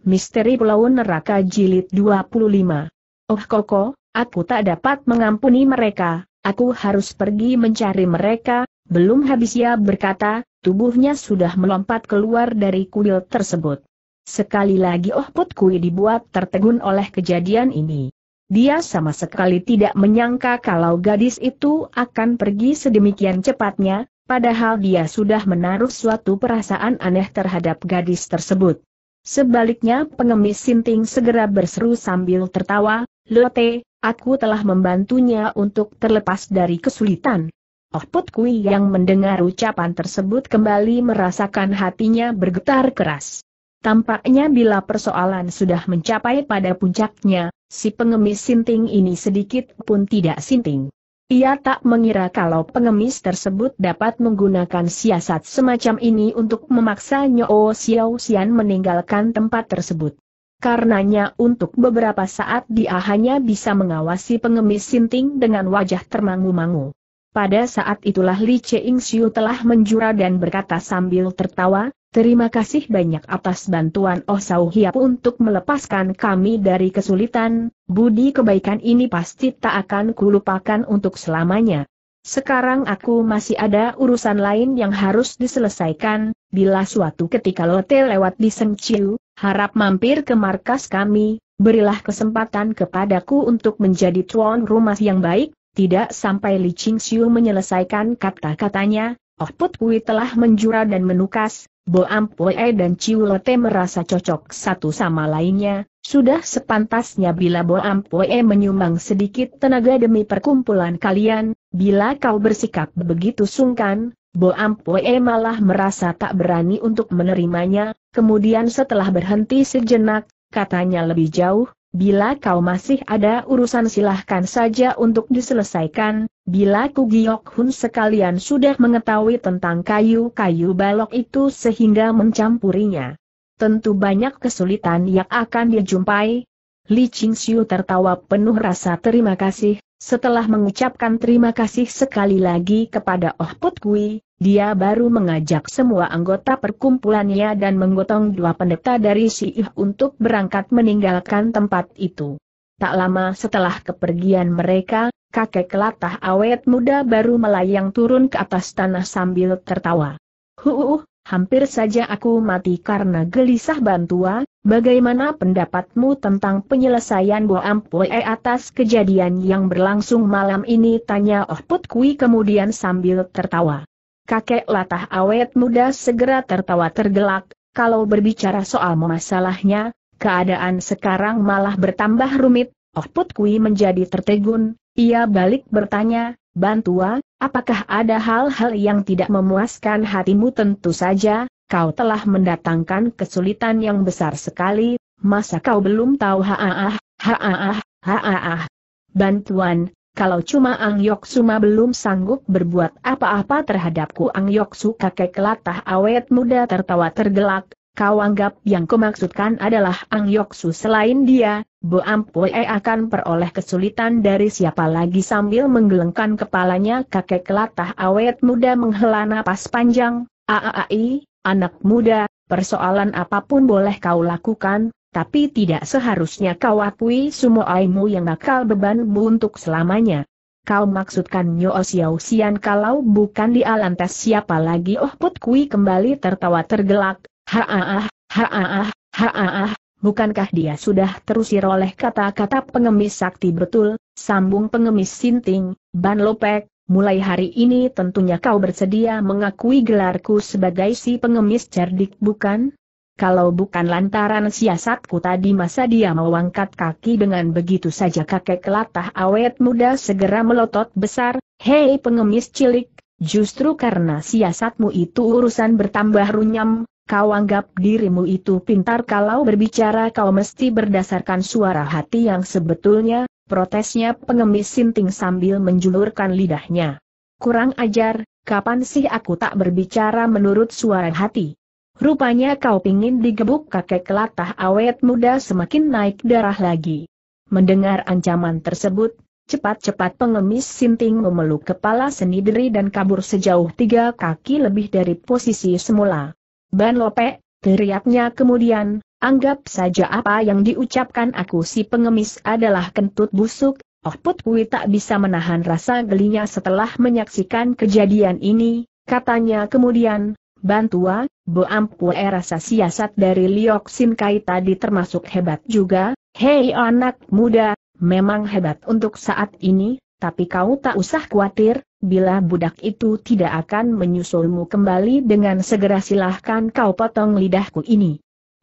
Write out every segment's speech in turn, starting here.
Misteri Pulau Neraka Jilid 25. Oh Koko, aku tak dapat mengampuni mereka, aku harus pergi mencari mereka, belum habis ia berkata, tubuhnya sudah melompat keluar dari kuil tersebut. Sekali lagi Oh Put Kui dibuat tertegun oleh kejadian ini. Dia sama sekali tidak menyangka kalau gadis itu akan pergi sedemikian cepatnya, padahal dia sudah menaruh suatu perasaan aneh terhadap gadis tersebut. Sebaliknya pengemis Sinting segera berseru sambil tertawa, Lote, aku telah membantunya untuk terlepas dari kesulitan. Oh Put yang mendengar ucapan tersebut kembali merasakan hatinya bergetar keras. Tampaknya bila persoalan sudah mencapai pada puncaknya, si pengemis Sinting ini sedikit pun tidak sinting. Ia tak mengira kalau pengemis tersebut dapat menggunakan siasat semacam ini untuk memaksa Nyo Xiao Xian meninggalkan tempat tersebut. Karenanya untuk beberapa saat dia hanya bisa mengawasi pengemis sinting dengan wajah termangu-mangu. Pada saat itulah Li Cheng Xiu telah menjura dan berkata sambil tertawa, Terima kasih banyak atas bantuan Oh Sau Hiap untuk melepaskan kami dari kesulitan, budi kebaikan ini pasti tak akan kulupakan untuk selamanya. Sekarang aku masih ada urusan lain yang harus diselesaikan, bila suatu ketika Lote lewat di Sengciu, harap mampir ke markas kami, berilah kesempatan kepadaku untuk menjadi tuan rumah yang baik, tidak sampai Li Ching Siu menyelesaikan kata-katanya, Oh Put telah menjura dan menukas, Boam Poe dan Ciulete merasa cocok satu sama lainnya, sudah sepantasnya bila Boam Poe menyumbang sedikit tenaga demi perkumpulan kalian, bila kau bersikap begitu sungkan, Boam Poe malah merasa tak berani untuk menerimanya, kemudian setelah berhenti sejenak, katanya lebih jauh, Bila kau masih ada urusan silahkan saja untuk diselesaikan, bila giok Hun sekalian sudah mengetahui tentang kayu-kayu balok itu sehingga mencampurinya. Tentu banyak kesulitan yang akan dijumpai. Li Qingxiu tertawa penuh rasa terima kasih, setelah mengucapkan terima kasih sekali lagi kepada Oh Put Kui, dia baru mengajak semua anggota perkumpulannya dan menggotong dua pendeta dari Si Ih untuk berangkat meninggalkan tempat itu. Tak lama setelah kepergian mereka, kakek kelatah awet muda baru melayang turun ke atas tanah sambil tertawa. Huuuh, hampir saja aku mati karena gelisah bantuan. Bagaimana pendapatmu tentang penyelesaian Bo Ampue eh, atas kejadian yang berlangsung malam ini? Tanya Oh Put Kui kemudian sambil tertawa. Kakek latah awet muda segera tertawa tergelak, kalau berbicara soal masalahnya, keadaan sekarang malah bertambah rumit, Oh Put Kui menjadi tertegun, ia balik bertanya, Bantua, apakah ada hal-hal yang tidak memuaskan hatimu tentu saja, kau telah mendatangkan kesulitan yang besar sekali, masa kau belum tahu haaah, haaah, haaah. Bantuan, kalau cuma Ang Yoksuma belum sanggup berbuat apa-apa terhadapku Ang Yoksu kakek latah awet muda tertawa tergelak, kau anggap yang kumaksudkan adalah Ang Su. selain dia, Bo Ampue akan peroleh kesulitan dari siapa lagi sambil menggelengkan kepalanya kakek latah awet muda menghela napas panjang, aaai, Anak muda, persoalan apapun boleh kau lakukan, tapi tidak seharusnya kau akui semua aimu yang bakal bebanmu untuk selamanya. Kau maksudkan Nyo Xiao Xian kalau bukan di lantas siapa lagi Oh Put Kui kembali tertawa tergelak, haaah, haaah, haaah, bukankah dia sudah terusir oleh kata-kata pengemis sakti betul, sambung pengemis sinting, ban lopek, mulai hari ini tentunya kau bersedia mengakui gelarku sebagai si pengemis cerdik bukan? Kalau bukan lantaran siasatku tadi masa dia mau angkat kaki dengan begitu saja kakek latah awet muda segera melotot besar, hei pengemis cilik, justru karena siasatmu itu urusan bertambah runyam, kau anggap dirimu itu pintar kalau berbicara kau mesti berdasarkan suara hati yang sebetulnya, Protesnya pengemis sinting sambil menjulurkan lidahnya. Kurang ajar, kapan sih aku tak berbicara menurut suara hati? Rupanya kau pingin digebuk kakek kelatah awet muda semakin naik darah lagi. Mendengar ancaman tersebut, cepat-cepat pengemis sinting memeluk kepala senidri dan kabur sejauh tiga kaki lebih dari posisi semula. Ban Lope, teriaknya kemudian, Anggap saja apa yang diucapkan aku si pengemis adalah kentut busuk, Oh Put tak bisa menahan rasa gelinya setelah menyaksikan kejadian ini, katanya kemudian, Bantua, Bo Ampue rasa siasat dari Liok Sin Kai tadi termasuk hebat juga, hei anak muda, memang hebat untuk saat ini, tapi kau tak usah khawatir, bila budak itu tidak akan menyusulmu kembali dengan segera silahkan kau potong lidahku ini.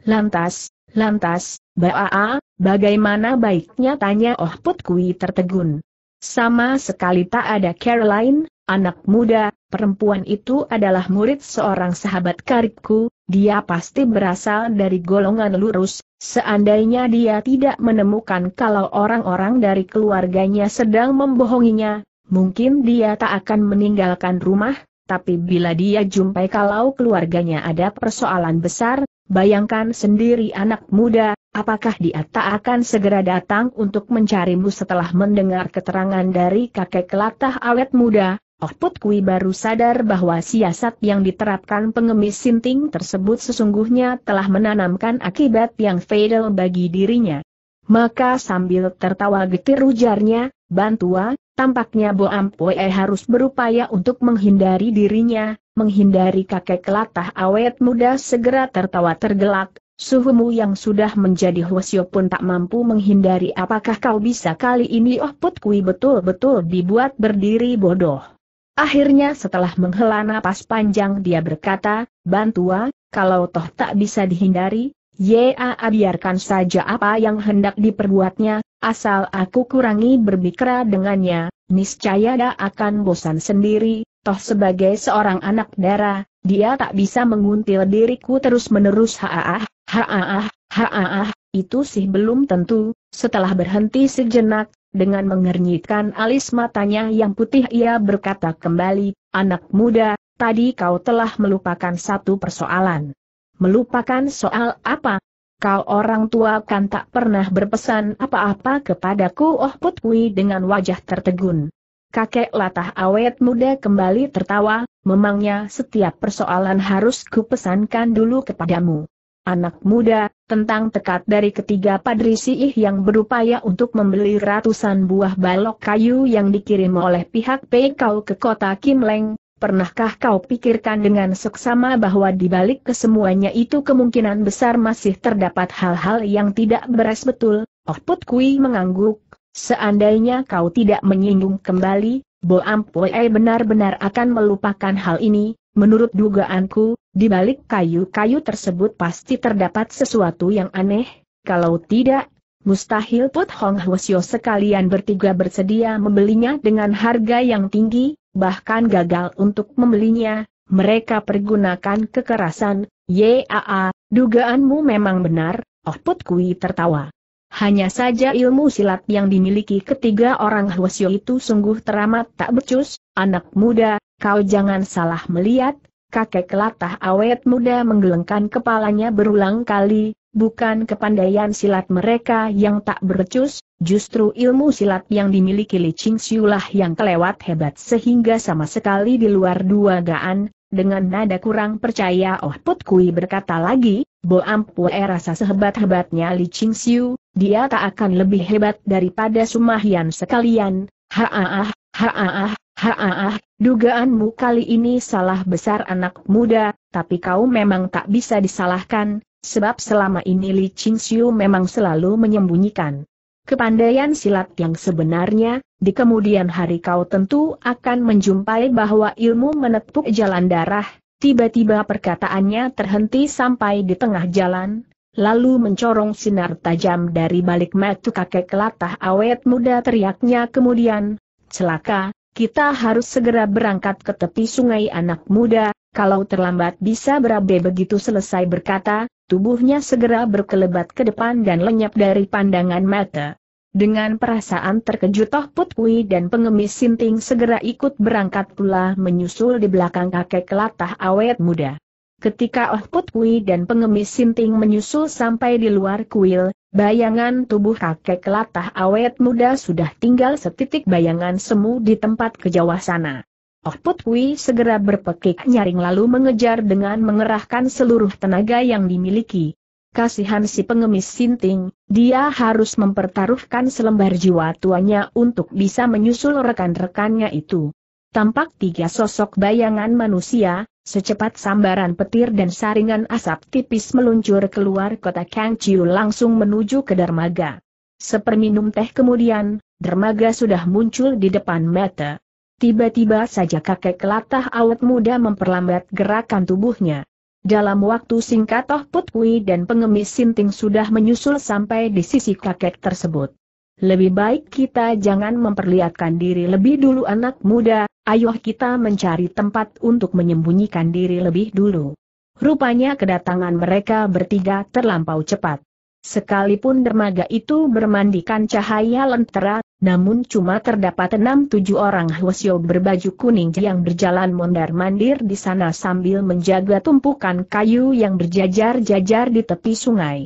Lantas, lantas, Baa, bagaimana baiknya tanya Oh Put Kui tertegun. Sama sekali tak ada Caroline, anak muda, perempuan itu adalah murid seorang sahabat karibku, dia pasti berasal dari golongan lurus, seandainya dia tidak menemukan kalau orang-orang dari keluarganya sedang membohonginya, mungkin dia tak akan meninggalkan rumah, tapi bila dia jumpai kalau keluarganya ada persoalan besar, Bayangkan sendiri anak muda, apakah dia tak akan segera datang untuk mencarimu setelah mendengar keterangan dari kakek kelatah awet muda? Oh Put baru sadar bahwa siasat yang diterapkan pengemis sinting tersebut sesungguhnya telah menanamkan akibat yang fatal bagi dirinya. Maka sambil tertawa getir ujarnya, Bantua, tampaknya Bo harus berupaya untuk menghindari dirinya, menghindari kakek kelatah awet muda segera tertawa tergelak, suhumu yang sudah menjadi huasyo pun tak mampu menghindari apakah kau bisa kali ini oh put kui betul-betul dibuat berdiri bodoh. Akhirnya setelah menghela napas panjang dia berkata, Bantua, kalau toh tak bisa dihindari, Ya biarkan saja apa yang hendak diperbuatnya, asal aku kurangi berbikra dengannya, niscaya dia akan bosan sendiri, Toh sebagai seorang anak dara, dia tak bisa menguntil diriku terus-menerus haaah, haaah, haaah, itu sih belum tentu, setelah berhenti sejenak, dengan mengernyitkan alis matanya yang putih ia berkata kembali, anak muda, tadi kau telah melupakan satu persoalan. Melupakan soal apa? Kau orang tua kan tak pernah berpesan apa-apa kepadaku oh putwi dengan wajah tertegun. Kakek latah awet muda kembali tertawa, memangnya setiap persoalan harus kupesankan dulu kepadamu. Anak muda, tentang tekad dari ketiga padri siih yang berupaya untuk membeli ratusan buah balok kayu yang dikirim oleh pihak Pekau ke kota Kim Leng, pernahkah kau pikirkan dengan seksama bahwa dibalik kesemuanya itu kemungkinan besar masih terdapat hal-hal yang tidak beres betul? Oh Put Kui mengangguk, Seandainya kau tidak menyinggung kembali, Bo Ampue benar-benar akan melupakan hal ini, menurut dugaanku, di balik kayu-kayu tersebut pasti terdapat sesuatu yang aneh, kalau tidak, mustahil Put Hong Hwasyo sekalian bertiga bersedia membelinya dengan harga yang tinggi, bahkan gagal untuk membelinya, mereka pergunakan kekerasan, yaa, dugaanmu memang benar, Oh Put Kui tertawa. Hanya saja ilmu silat yang dimiliki ketiga orang Hwasyo itu sungguh teramat tak becus, anak muda, kau jangan salah melihat, kakek latah awet muda menggelengkan kepalanya berulang kali, bukan kepandaian silat mereka yang tak bercus, justru ilmu silat yang dimiliki Li Ching Siulah yang kelewat hebat sehingga sama sekali di luar dua dugaan, dengan nada kurang percaya Oh Put Kui berkata lagi, Bo e rasa sehebat-hebatnya Li Ching Siu, dia tak akan lebih hebat daripada Sumahian sekalian. Haaah, haaah, haaah, dugaanmu kali ini salah besar anak muda, tapi kau memang tak bisa disalahkan, sebab selama ini Li Ching Siu memang selalu menyembunyikan. Kepandaian silat yang sebenarnya, di kemudian hari kau tentu akan menjumpai bahwa ilmu menepuk jalan darah, tiba-tiba perkataannya terhenti sampai di tengah jalan, lalu mencorong sinar tajam dari balik matu kakek latah awet muda teriaknya kemudian, celaka, kita harus segera berangkat ke tepi sungai anak muda, kalau terlambat bisa berabe begitu selesai berkata, tubuhnya segera berkelebat ke depan dan lenyap dari pandangan mata. Dengan perasaan terkejut Toh Put dan pengemis Sinting segera ikut berangkat pula menyusul di belakang kakek kelatah awet muda. Ketika Oh Put dan pengemis Sinting menyusul sampai di luar kuil, bayangan tubuh kakek kelatah awet muda sudah tinggal setitik bayangan semu di tempat kejauh sana. Put Wei segera berpekik nyaring lalu mengejar dengan mengerahkan seluruh tenaga yang dimiliki. Kasihan si pengemis sinting, dia harus mempertaruhkan selembar jiwa tuanya untuk bisa menyusul rekan-rekannya itu. Tampak tiga sosok bayangan manusia, Secepat sambaran petir dan saringan asap tipis meluncur keluar kota Chiu langsung menuju ke dermaga. Seperminum teh kemudian, dermaga sudah muncul di depan mata. Tiba-tiba saja kakek kelatah awet muda memperlambat gerakan tubuhnya. Dalam waktu singkat Toh Put dan pengemis Sinting sudah menyusul sampai di sisi kakek tersebut. Lebih baik kita jangan memperlihatkan diri lebih dulu anak muda, ayo kita mencari tempat untuk menyembunyikan diri lebih dulu. Rupanya kedatangan mereka bertiga terlampau cepat. Sekalipun dermaga itu bermandikan cahaya lentera, namun cuma terdapat enam tujuh orang Hwasyo berbaju kuning yang berjalan mondar-mandir di sana sambil menjaga tumpukan kayu yang berjajar-jajar di tepi sungai.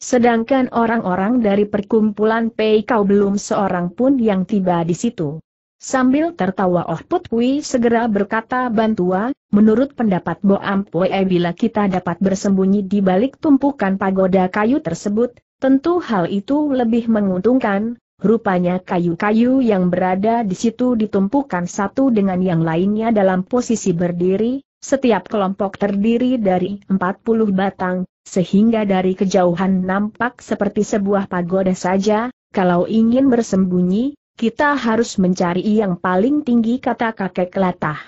Sedangkan orang-orang dari perkumpulan Pei Kau belum seorang pun yang tiba di situ. Sambil tertawa Oh Put segera berkata Bantua, menurut pendapat Bo Ampue bila kita dapat bersembunyi di balik tumpukan pagoda kayu tersebut, tentu hal itu lebih menguntungkan, Rupanya kayu-kayu yang berada di situ ditumpukan satu dengan yang lainnya dalam posisi berdiri, setiap kelompok terdiri dari 40 batang, sehingga dari kejauhan nampak seperti sebuah pagoda saja, kalau ingin bersembunyi, kita harus mencari yang paling tinggi kata kakek latah.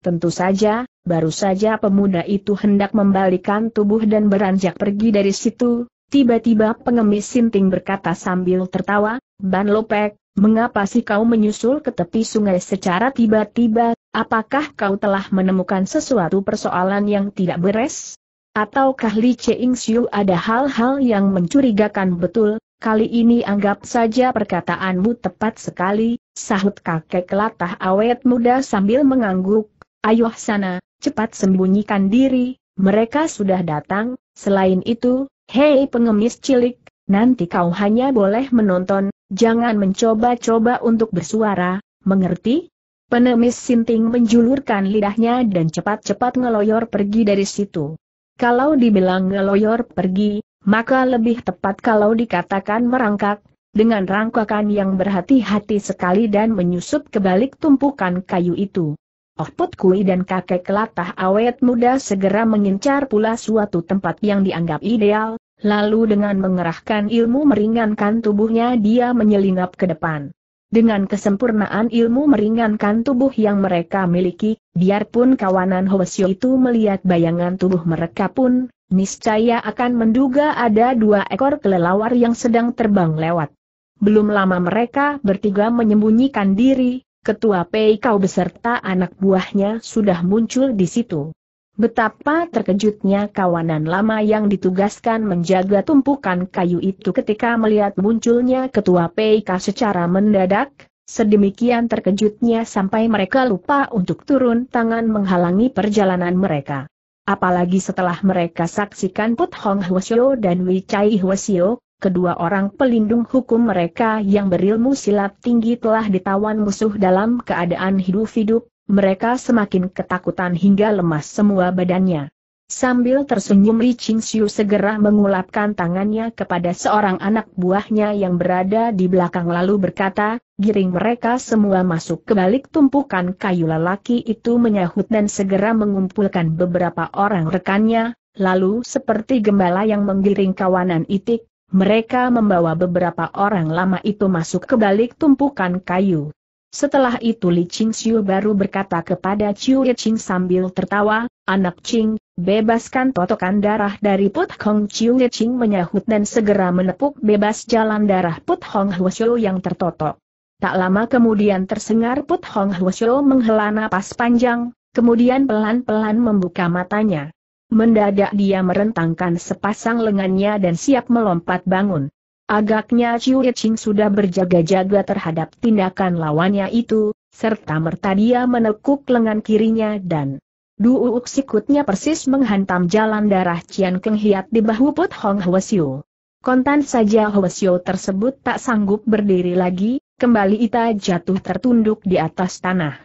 Tentu saja, baru saja pemuda itu hendak membalikan tubuh dan beranjak pergi dari situ, tiba-tiba pengemis sinting berkata sambil tertawa, Ban Lopek, mengapa sih kau menyusul ke tepi sungai secara tiba-tiba, apakah kau telah menemukan sesuatu persoalan yang tidak beres? Ataukah Li Cheng Siu ada hal-hal yang mencurigakan betul, kali ini anggap saja perkataanmu tepat sekali, sahut kakek latah awet muda sambil mengangguk, ayuh sana, cepat sembunyikan diri, mereka sudah datang, selain itu, hei pengemis cilik, nanti kau hanya boleh menonton, Jangan mencoba-coba untuk bersuara, mengerti? Penemis Sinting menjulurkan lidahnya dan cepat-cepat ngeloyor pergi dari situ. Kalau dibilang ngeloyor pergi, maka lebih tepat kalau dikatakan merangkak, dengan rangkakan yang berhati-hati sekali dan menyusup ke balik tumpukan kayu itu. Oh Kui dan kakek latah awet muda segera mengincar pula suatu tempat yang dianggap ideal, Lalu dengan mengerahkan ilmu meringankan tubuhnya dia menyelinap ke depan. Dengan kesempurnaan ilmu meringankan tubuh yang mereka miliki, biarpun kawanan Hwasyo itu melihat bayangan tubuh mereka pun, niscaya akan menduga ada dua ekor kelelawar yang sedang terbang lewat. Belum lama mereka bertiga menyembunyikan diri, ketua Pei Kau beserta anak buahnya sudah muncul di situ. Betapa terkejutnya kawanan lama yang ditugaskan menjaga tumpukan kayu itu ketika melihat munculnya ketua PK secara mendadak, sedemikian terkejutnya sampai mereka lupa untuk turun tangan menghalangi perjalanan mereka. Apalagi setelah mereka saksikan Put Hong Hwasyo dan Wei Chai Hwasyo, kedua orang pelindung hukum mereka yang berilmu silat tinggi telah ditawan musuh dalam keadaan hidup-hidup, mereka semakin ketakutan hingga lemas semua badannya. Sambil tersenyum Li Siu segera mengulapkan tangannya kepada seorang anak buahnya yang berada di belakang lalu berkata, giring mereka semua masuk ke balik tumpukan kayu lelaki itu menyahut dan segera mengumpulkan beberapa orang rekannya, lalu seperti gembala yang menggiring kawanan itik, mereka membawa beberapa orang lama itu masuk ke balik tumpukan kayu. Setelah itu Li Ching Xiu baru berkata kepada Chiu Ye Ching sambil tertawa, Anak Ching, bebaskan totokan darah dari Put Hong Chiu Ye Ching menyahut dan segera menepuk bebas jalan darah Put Hong Huosyo yang tertotok. Tak lama kemudian tersengar Put Hong Huosyo menghela napas panjang, kemudian pelan-pelan membuka matanya. Mendadak dia merentangkan sepasang lengannya dan siap melompat bangun. Agaknya Chiu Ching sudah berjaga-jaga terhadap tindakan lawannya itu, serta merta dia menekuk lengan kirinya dan duuk sikutnya persis menghantam jalan darah Cian Keng Hiat di bahu Put Hong Hwasyo. Kontan saja Hwasyo tersebut tak sanggup berdiri lagi, kembali Ita jatuh tertunduk di atas tanah.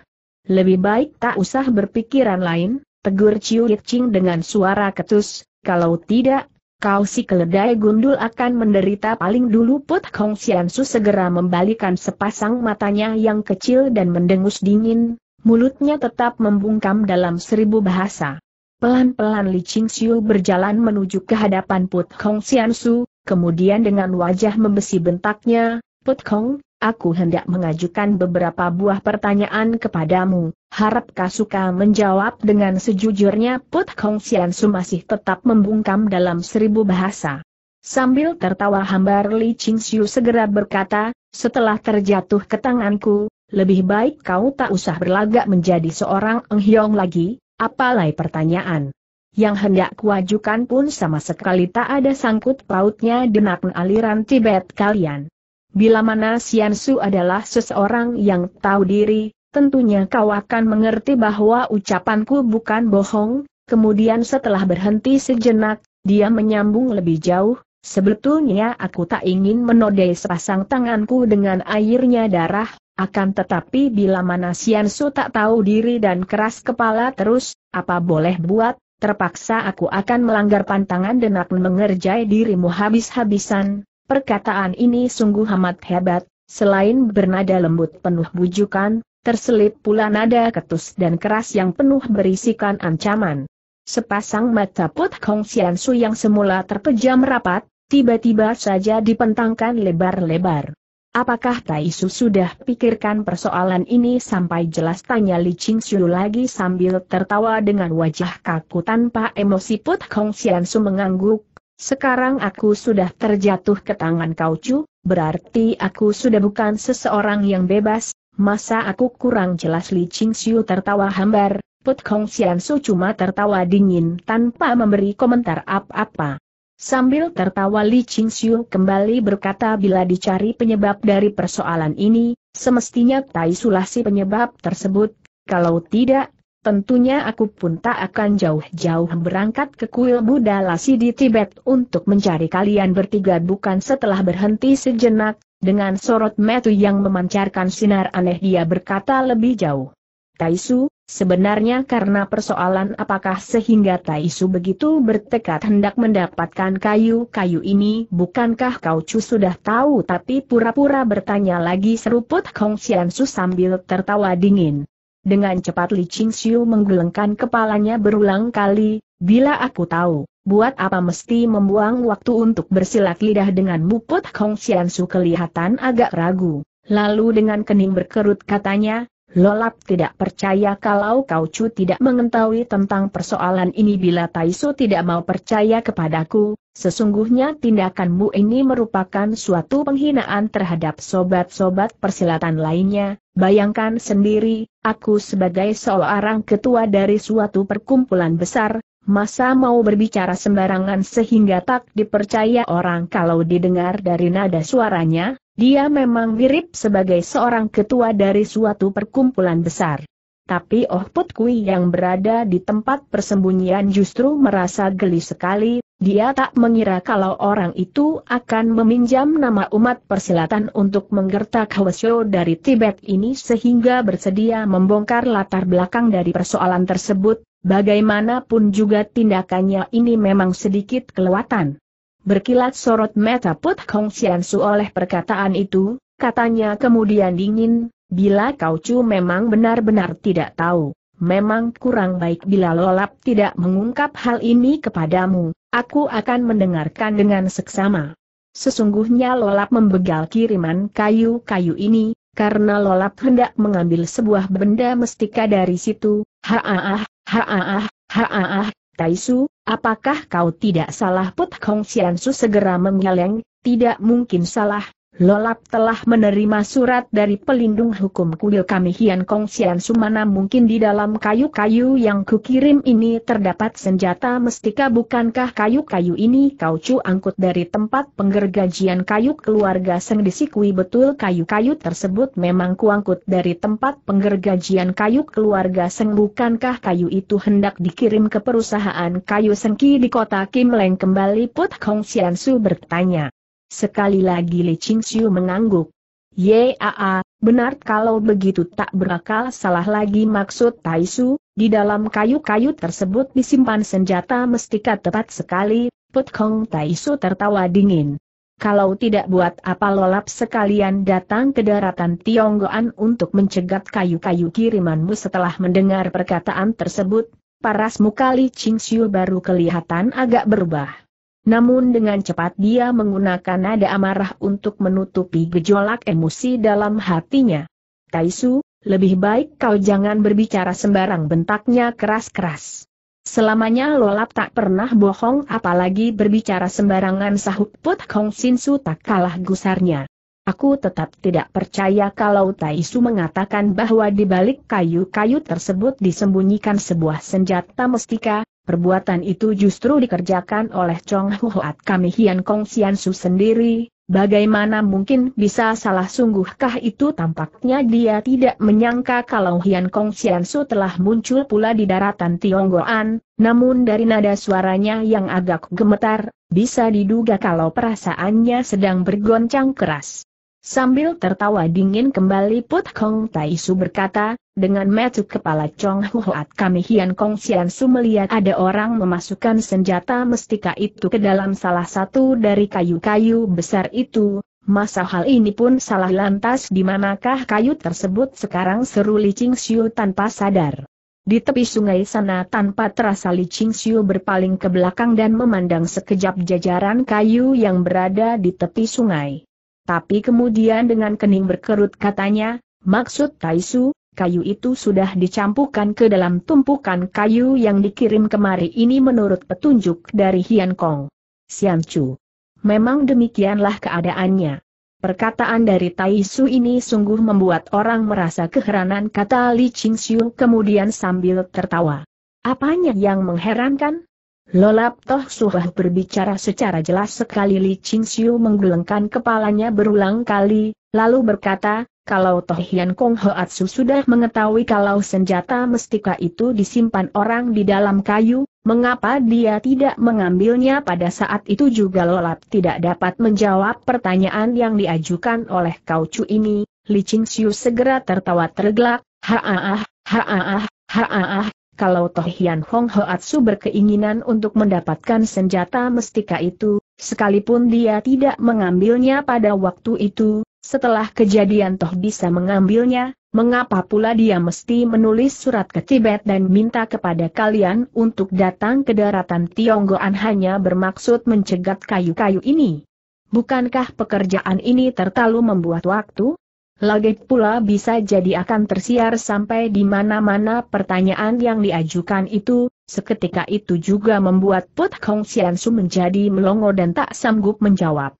Lebih baik tak usah berpikiran lain, tegur Chiu Ching dengan suara ketus, kalau tidak kau si keledai gundul akan menderita paling dulu Put Hong Xiansu segera membalikan sepasang matanya yang kecil dan mendengus dingin, mulutnya tetap membungkam dalam seribu bahasa. Pelan-pelan Li Ching Siu berjalan menuju ke hadapan Put Kong Xiansu, kemudian dengan wajah membesi bentaknya, Put Kong, aku hendak mengajukan beberapa buah pertanyaan kepadamu, harap suka menjawab dengan sejujurnya Put Kong Sian masih tetap membungkam dalam seribu bahasa. Sambil tertawa hambar Li Ching Siu segera berkata, setelah terjatuh ke tanganku, lebih baik kau tak usah berlagak menjadi seorang enghyong lagi, apalai pertanyaan. Yang hendak kuajukan pun sama sekali tak ada sangkut pautnya dengan aliran Tibet kalian. Bila mana Sian Su adalah seseorang yang tahu diri, tentunya kau akan mengerti bahwa ucapanku bukan bohong. Kemudian setelah berhenti sejenak, dia menyambung lebih jauh, sebetulnya aku tak ingin menodai sepasang tanganku dengan airnya darah, akan tetapi bila mana Sian Su tak tahu diri dan keras kepala terus, apa boleh buat, terpaksa aku akan melanggar pantangan dan akan mengerjai dirimu habis-habisan, Perkataan ini sungguh amat hebat, selain bernada lembut penuh bujukan, terselip pula nada ketus dan keras yang penuh berisikan ancaman. Sepasang mata Put Kong Sian Su yang semula terpejam rapat, tiba-tiba saja dipentangkan lebar-lebar. Apakah Tai Su sudah pikirkan persoalan ini sampai jelas tanya Li Ching lagi sambil tertawa dengan wajah kaku tanpa emosi Put Kong Sian Su mengangguk, sekarang aku sudah terjatuh ke tangan kau cu, berarti aku sudah bukan seseorang yang bebas, masa aku kurang jelas Li Ching Siu tertawa hambar, Put Kong Sian Su cuma tertawa dingin tanpa memberi komentar apa-apa. Sambil tertawa Li Ching Siu kembali berkata bila dicari penyebab dari persoalan ini, semestinya Tai Sulasi penyebab tersebut, kalau tidak, Tentunya aku pun tak akan jauh-jauh berangkat ke kuil Buddha Lasi di Tibet untuk mencari kalian bertiga bukan setelah berhenti sejenak, dengan sorot metu yang memancarkan sinar aneh dia berkata lebih jauh. Taisu, sebenarnya karena persoalan apakah sehingga Taisu begitu bertekad hendak mendapatkan kayu-kayu ini bukankah kau cu sudah tahu tapi pura-pura bertanya lagi seruput Kong Xiansu sambil tertawa dingin. Dengan cepat Li Ching Xiu menggelengkan kepalanya berulang kali, bila aku tahu, buat apa mesti membuang waktu untuk bersilat lidah dengan muput Hong Su kelihatan agak ragu. Lalu dengan kening berkerut katanya, Lolap tidak percaya kalau Kau cu tidak mengetahui tentang persoalan ini bila Taiso tidak mau percaya kepadaku, sesungguhnya tindakanmu ini merupakan suatu penghinaan terhadap sobat-sobat persilatan lainnya, bayangkan sendiri, aku sebagai seorang ketua dari suatu perkumpulan besar, masa mau berbicara sembarangan sehingga tak dipercaya orang kalau didengar dari nada suaranya, dia memang mirip sebagai seorang ketua dari suatu perkumpulan besar. Tapi Oh Put Kui yang berada di tempat persembunyian justru merasa geli sekali, dia tak mengira kalau orang itu akan meminjam nama umat persilatan untuk menggertak Hwasyo dari Tibet ini sehingga bersedia membongkar latar belakang dari persoalan tersebut, bagaimanapun juga tindakannya ini memang sedikit kelewatan. Berkilat sorot mata Put Kong Sian Su oleh perkataan itu, katanya kemudian dingin, bila kau cu memang benar-benar tidak tahu. Memang kurang baik bila lolap tidak mengungkap hal ini kepadamu, aku akan mendengarkan dengan seksama. Sesungguhnya lolap membegal kiriman kayu-kayu ini, karena lolap hendak mengambil sebuah benda mestika dari situ, Ha ha ah ah ha ah Taisu, apakah kau tidak salah Put Hong Xiansu segera menggeleng, tidak mungkin salah, Lolap telah menerima surat dari pelindung hukum kuil kami Hian Kong Sian Sumana mungkin di dalam kayu-kayu yang kukirim ini terdapat senjata mestika bukankah kayu-kayu ini kau cu angkut dari tempat penggergajian kayu keluarga Seng disikui betul kayu-kayu tersebut memang kuangkut dari tempat penggergajian kayu keluarga Seng bukankah kayu itu hendak dikirim ke perusahaan kayu Sengki di kota Kim Leng kembali Put Kong Sian Su bertanya. Sekali lagi Li Ching Siu mengangguk. Yaa, benar kalau begitu tak berakal salah lagi maksud Taisu, di dalam kayu-kayu tersebut disimpan senjata mestika tepat sekali, Put Kong Taisu tertawa dingin. Kalau tidak buat apa lolap sekalian datang ke daratan Tionggoan untuk mencegat kayu-kayu kirimanmu setelah mendengar perkataan tersebut, paras muka Li Ching Siu baru kelihatan agak berubah. Namun dengan cepat dia menggunakan nada amarah untuk menutupi gejolak emosi dalam hatinya. Taisu, lebih baik kau jangan berbicara sembarang bentaknya keras-keras. Selamanya Lolap tak pernah bohong apalagi berbicara sembarangan sahut Put Kong Sinsu tak kalah gusarnya. Aku tetap tidak percaya kalau Taisu mengatakan bahwa di balik kayu-kayu tersebut disembunyikan sebuah senjata mestika, Perbuatan itu justru dikerjakan oleh Chong Huat Kami Hian Kong Sian Su sendiri, bagaimana mungkin bisa salah sungguhkah itu tampaknya dia tidak menyangka kalau Hian Kong Sian Su telah muncul pula di daratan Tionggoan, namun dari nada suaranya yang agak gemetar, bisa diduga kalau perasaannya sedang bergoncang keras. Sambil tertawa dingin kembali Put Kong Tai Su berkata, dengan metu kepala Chong Huat kami Hian Kong Sian Su melihat ada orang memasukkan senjata mestika itu ke dalam salah satu dari kayu-kayu besar itu, masa hal ini pun salah lantas di manakah kayu tersebut sekarang seru Li Ching Siu tanpa sadar. Di tepi sungai sana tanpa terasa Li Ching Siu berpaling ke belakang dan memandang sekejap jajaran kayu yang berada di tepi sungai. Tapi kemudian dengan kening berkerut katanya, maksud Kaisu, kayu itu sudah dicampukkan ke dalam tumpukan kayu yang dikirim kemari ini menurut petunjuk dari Hian Kong. Sian Chu. Memang demikianlah keadaannya. Perkataan dari Tai Su ini sungguh membuat orang merasa keheranan kata Li Qingxiu kemudian sambil tertawa. Apanya yang mengherankan? Lolap Toh Suhah berbicara secara jelas sekali Li Ching Siu menggelengkan kepalanya berulang kali, lalu berkata, kalau Toh Hian Kong Hoatsu sudah mengetahui kalau senjata mestika itu disimpan orang di dalam kayu, mengapa dia tidak mengambilnya pada saat itu juga Lolap tidak dapat menjawab pertanyaan yang diajukan oleh Kau Chu ini, Li Ching Siu segera tertawa tergelak, haaah, haaah, haaah, kalau Toh Hian Hong Hoatsu berkeinginan untuk mendapatkan senjata mestika itu, sekalipun dia tidak mengambilnya pada waktu itu, setelah kejadian Toh bisa mengambilnya, mengapa pula dia mesti menulis surat ke Tibet dan minta kepada kalian untuk datang ke daratan Tionggoan hanya bermaksud mencegat kayu-kayu ini? Bukankah pekerjaan ini tertalu membuat waktu? Lagi pula bisa jadi akan tersiar sampai di mana-mana pertanyaan yang diajukan itu, seketika itu juga membuat Put Kong Xiansu menjadi melongo dan tak sanggup menjawab.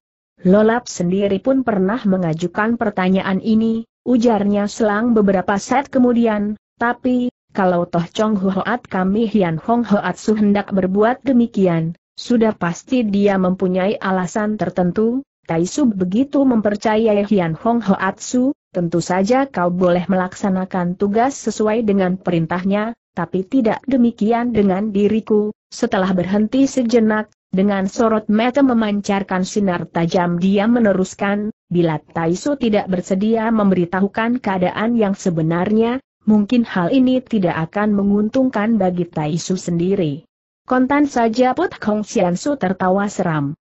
Lolap sendiri pun pernah mengajukan pertanyaan ini, ujarnya selang beberapa saat kemudian, tapi, kalau Toh Chong Hoat kami Hian Hong Hoat Su hendak berbuat demikian, sudah pasti dia mempunyai alasan tertentu, Taisu begitu mempercayai Hian Hong Hoatsu, tentu saja kau boleh melaksanakan tugas sesuai dengan perintahnya, tapi tidak demikian dengan diriku. Setelah berhenti sejenak, dengan sorot mata memancarkan sinar tajam dia meneruskan, bila Taisu tidak bersedia memberitahukan keadaan yang sebenarnya, mungkin hal ini tidak akan menguntungkan bagi Taisu sendiri. Kontan saja Put Kong Xiansu tertawa seram.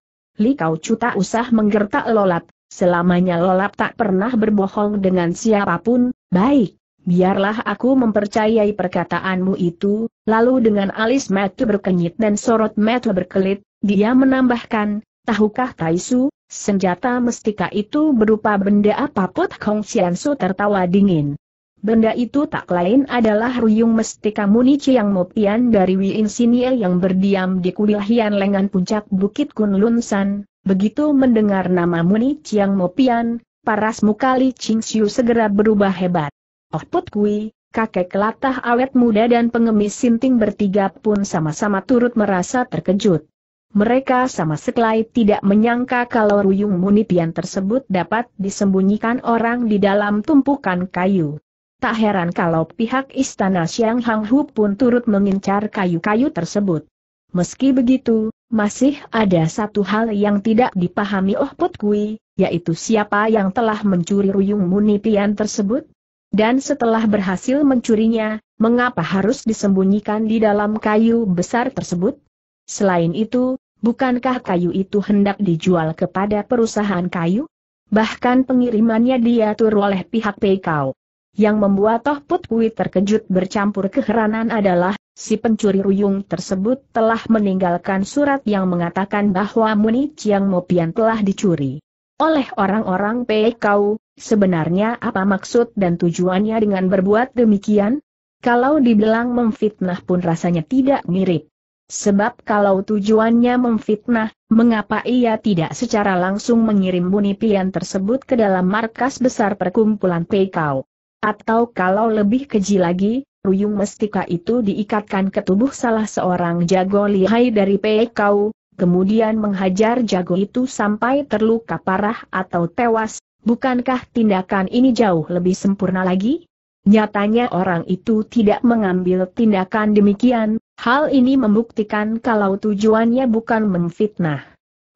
Li Kau Cuta usah menggertak lolap, selamanya lolap tak pernah berbohong dengan siapapun, baik. Biarlah aku mempercayai perkataanmu itu, lalu dengan alis metu berkenyit dan sorot metu berkelit, dia menambahkan, tahukah Taisu, senjata mestika itu berupa benda apa Pot Kong Xiansu tertawa dingin. Benda itu tak lain adalah Ruyung Mestika Muni Chiang Mopian dari Wi Sinie yang berdiam di kuil Hian lengan puncak Bukit Kunlun San. Begitu mendengar nama Muni Chiang Mopian, paras muka Li Ching Siu segera berubah hebat. Oh Put Kui, kakek latah awet muda dan pengemis sinting bertiga pun sama-sama turut merasa terkejut. Mereka sama sekali tidak menyangka kalau Ruyung munipian tersebut dapat disembunyikan orang di dalam tumpukan kayu. Tak heran kalau pihak istana Xiang Hang pun turut mengincar kayu-kayu tersebut. Meski begitu, masih ada satu hal yang tidak dipahami Oh Put Kui, yaitu siapa yang telah mencuri ruyung munipian tersebut? Dan setelah berhasil mencurinya, mengapa harus disembunyikan di dalam kayu besar tersebut? Selain itu, bukankah kayu itu hendak dijual kepada perusahaan kayu? Bahkan pengirimannya diatur oleh pihak Peikau. Yang membuat Toh Put Kui terkejut bercampur keheranan adalah, si pencuri ruyung tersebut telah meninggalkan surat yang mengatakan bahwa Muni Chiang Mopian telah dicuri. Oleh orang-orang Pekau, sebenarnya apa maksud dan tujuannya dengan berbuat demikian? Kalau dibilang memfitnah pun rasanya tidak mirip. Sebab kalau tujuannya memfitnah, mengapa ia tidak secara langsung mengirim Muni Pian tersebut ke dalam markas besar perkumpulan Pekau? Atau kalau lebih keji lagi, Ruyung Mestika itu diikatkan ke tubuh salah seorang jago lihai dari Pekau, kemudian menghajar jago itu sampai terluka parah atau tewas, bukankah tindakan ini jauh lebih sempurna lagi? Nyatanya orang itu tidak mengambil tindakan demikian, hal ini membuktikan kalau tujuannya bukan memfitnah.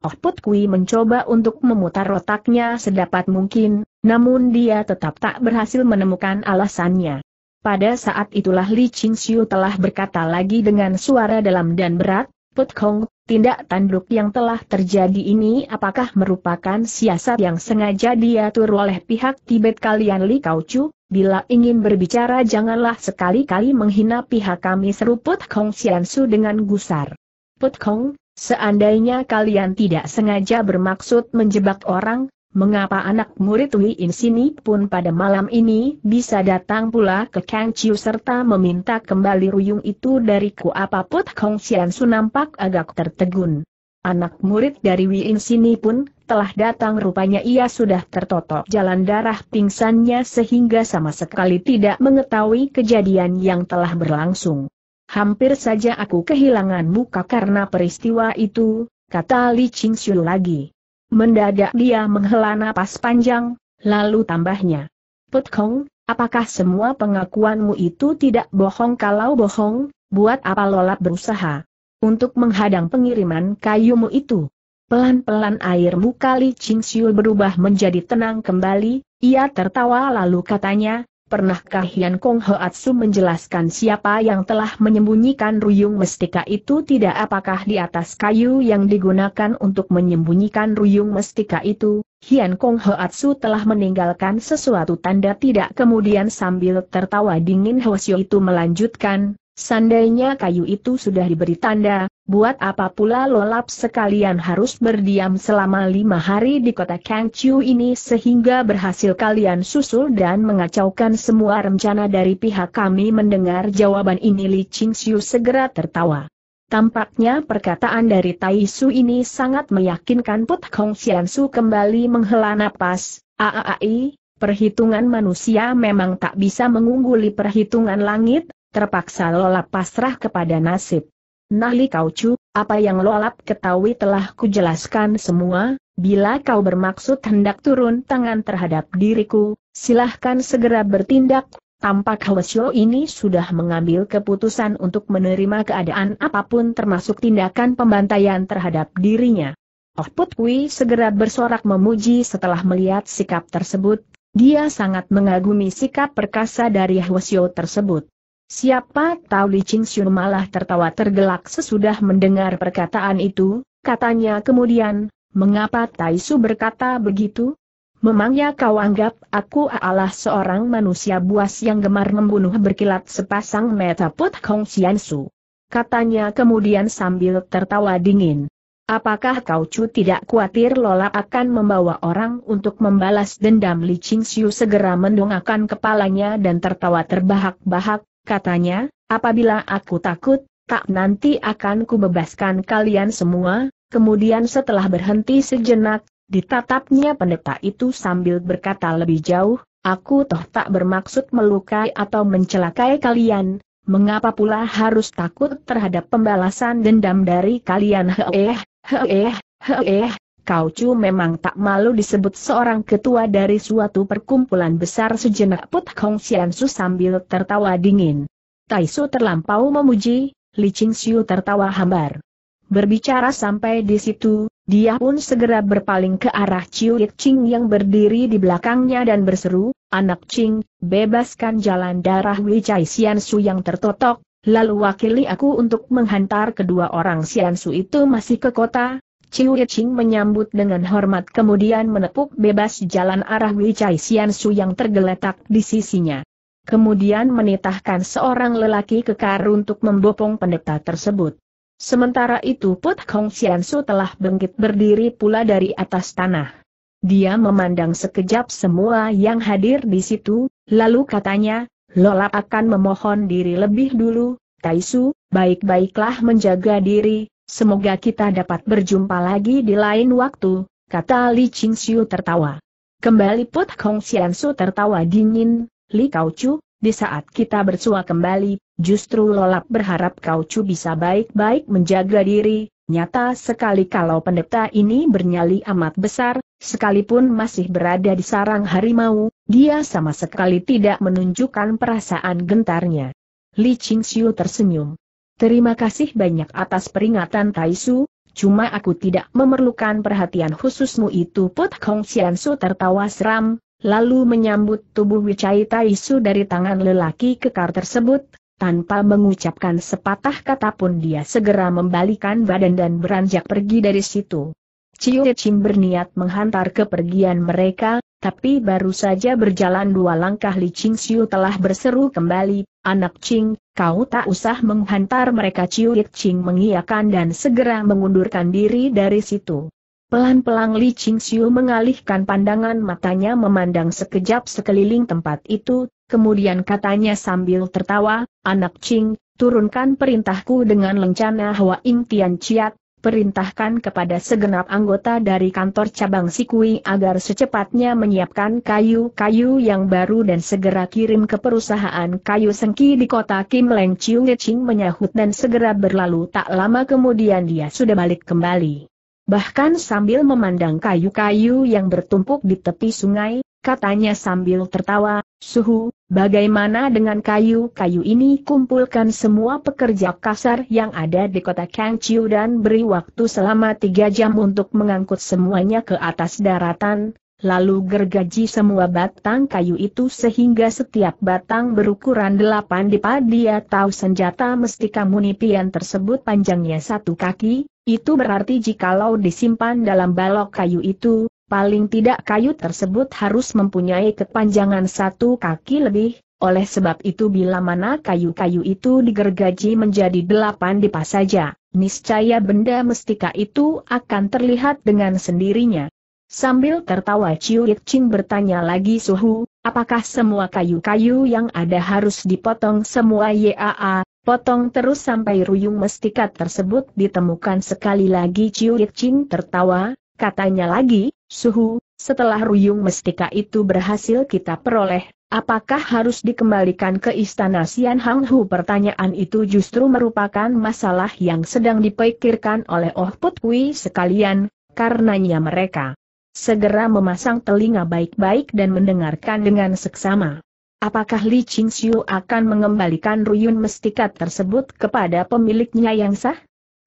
Oh Put mencoba untuk memutar otaknya sedapat mungkin, namun dia tetap tak berhasil menemukan alasannya. Pada saat itulah Li Ching Xiu telah berkata lagi dengan suara dalam dan berat, Put Kong, tindak tanduk yang telah terjadi ini apakah merupakan siasat yang sengaja diatur oleh pihak Tibet kalian Li Chu? Bila ingin berbicara janganlah sekali-kali menghina pihak kami seruput Put Kong Xiansu dengan gusar. Put Kong, seandainya kalian tidak sengaja bermaksud menjebak orang, Mengapa anak murid Wei In sini pun pada malam ini bisa datang pula ke Kang Chiu serta meminta kembali ruyung itu dariku apa pun, Kong Xian Su nampak agak tertegun. Anak murid dari Wei In sini pun telah datang rupanya ia sudah tertotok jalan darah pingsannya sehingga sama sekali tidak mengetahui kejadian yang telah berlangsung. Hampir saja aku kehilangan muka karena peristiwa itu, kata Li Ching lagi. Mendadak dia menghela napas panjang, lalu tambahnya. Put Kong, apakah semua pengakuanmu itu tidak bohong kalau bohong, buat apa lolap berusaha? Untuk menghadang pengiriman kayumu itu. Pelan-pelan air muka Li Ching Siu berubah menjadi tenang kembali, ia tertawa lalu katanya, Pernahkah Hian Kong Hoatsu menjelaskan siapa yang telah menyembunyikan ruyung mestika itu tidak apakah di atas kayu yang digunakan untuk menyembunyikan ruyung mestika itu? Hian Kong Hoatsu telah meninggalkan sesuatu tanda tidak kemudian sambil tertawa dingin Hosio itu melanjutkan, Sandainya kayu itu sudah diberi tanda, Buat apa pula lolap sekalian harus berdiam selama lima hari di kota Kangchu ini sehingga berhasil kalian susul dan mengacaukan semua rencana dari pihak kami mendengar jawaban ini Li Qingxiu segera tertawa. Tampaknya perkataan dari Tai Su ini sangat meyakinkan Put Kong Xian Su kembali menghela napas, aai, perhitungan manusia memang tak bisa mengungguli perhitungan langit, terpaksa lolap pasrah kepada nasib. Nahli Kaucu, apa yang lo alap ketahui telah kujelaskan semua, bila kau bermaksud hendak turun tangan terhadap diriku, silahkan segera bertindak, tampak Hwasyo ini sudah mengambil keputusan untuk menerima keadaan apapun termasuk tindakan pembantaian terhadap dirinya. Oh Put segera bersorak memuji setelah melihat sikap tersebut, dia sangat mengagumi sikap perkasa dari Hwasyo tersebut. Siapa tahu Li Ching Xiu malah tertawa tergelak sesudah mendengar perkataan itu, katanya kemudian, mengapa Taisu berkata begitu? Memangnya kau anggap aku adalah seorang manusia buas yang gemar membunuh berkilat sepasang mata put Kong Xian Su? Katanya kemudian sambil tertawa dingin. Apakah kau cu tidak khawatir Lola akan membawa orang untuk membalas dendam Li Ching Xiu segera mendongakkan kepalanya dan tertawa terbahak-bahak, katanya, apabila aku takut, tak nanti akan kubebaskan kalian semua, kemudian setelah berhenti sejenak, ditatapnya pendeta itu sambil berkata lebih jauh, aku toh tak bermaksud melukai atau mencelakai kalian, mengapa pula harus takut terhadap pembalasan dendam dari kalian heeh, heeh, heeh, Kau Chu memang tak malu disebut seorang ketua dari suatu perkumpulan besar sejenak Put Kong Sian Su sambil tertawa dingin. Tai Su terlampau memuji, Li Ching Siu tertawa hambar. Berbicara sampai di situ, dia pun segera berpaling ke arah Chiu Yik Ching yang berdiri di belakangnya dan berseru, Anak Ching, bebaskan jalan darah Chai Sian Su yang tertotok, lalu wakili aku untuk menghantar kedua orang Sian Su itu masih ke kota, Chiu Yicing menyambut dengan hormat kemudian menepuk bebas jalan arah Wei Xian Xiansu yang tergeletak di sisinya. Kemudian menitahkan seorang lelaki kekar untuk membopong pendeta tersebut. Sementara itu Put Kong Xiansu telah bangkit berdiri pula dari atas tanah. Dia memandang sekejap semua yang hadir di situ, lalu katanya, Lola akan memohon diri lebih dulu, Taisu, baik-baiklah menjaga diri, Semoga kita dapat berjumpa lagi di lain waktu, kata Li Ching Xiu tertawa. Kembali Put Hong Xian Su tertawa dingin, Li Kau Chu, di saat kita bersua kembali, justru lolap berharap Kau Chu bisa baik-baik menjaga diri, nyata sekali kalau pendeta ini bernyali amat besar, sekalipun masih berada di sarang harimau, dia sama sekali tidak menunjukkan perasaan gentarnya. Li Ching Xiu tersenyum. Terima kasih banyak atas peringatan Taisu, cuma aku tidak memerlukan perhatian khususmu itu Put Kong Xiansu tertawa seram, lalu menyambut tubuh Wicai Taisu dari tangan lelaki kekar tersebut, tanpa mengucapkan sepatah kata pun dia segera membalikan badan dan beranjak pergi dari situ. Ciu Cim berniat menghantar kepergian mereka, tapi baru saja berjalan dua langkah Li Ching Siu telah berseru kembali, Anak Ching, kau tak usah menghantar mereka Ciulik Ching mengiakan dan segera mengundurkan diri dari situ. Pelan-pelan Li Ching Siu mengalihkan pandangan matanya memandang sekejap sekeliling tempat itu, kemudian katanya sambil tertawa, Anak Ching, turunkan perintahku dengan lencana Hua Ing Tian Ciat, perintahkan kepada segenap anggota dari kantor cabang Sikui agar secepatnya menyiapkan kayu-kayu yang baru dan segera kirim ke perusahaan kayu sengki di kota Kim Leng Chiu Ching menyahut dan segera berlalu tak lama kemudian dia sudah balik kembali. Bahkan sambil memandang kayu-kayu yang bertumpuk di tepi sungai, katanya sambil tertawa, Suhu, bagaimana dengan kayu-kayu ini kumpulkan semua pekerja kasar yang ada di kota Kangchiu dan beri waktu selama tiga jam untuk mengangkut semuanya ke atas daratan, lalu gergaji semua batang kayu itu sehingga setiap batang berukuran delapan dipa dia tahu senjata mestika munipian tersebut panjangnya satu kaki, itu berarti jikalau disimpan dalam balok kayu itu, Paling tidak kayu tersebut harus mempunyai kepanjangan satu kaki lebih, oleh sebab itu bila mana kayu-kayu itu digergaji menjadi delapan dipas saja, niscaya benda mestika itu akan terlihat dengan sendirinya. Sambil tertawa Chiu Yit Ching bertanya lagi Suhu, apakah semua kayu-kayu yang ada harus dipotong semua YAA, potong terus sampai ruyung mestika tersebut ditemukan sekali lagi Chiu Yit Ching tertawa, katanya lagi, Suhu, setelah ruyung mestika itu berhasil kita peroleh, apakah harus dikembalikan ke istana Sian Hang Hu? Pertanyaan itu justru merupakan masalah yang sedang dipikirkan oleh Oh Put Kui sekalian, karenanya mereka segera memasang telinga baik-baik dan mendengarkan dengan seksama. Apakah Li Ching Xiu akan mengembalikan ruyun mestika tersebut kepada pemiliknya yang sah?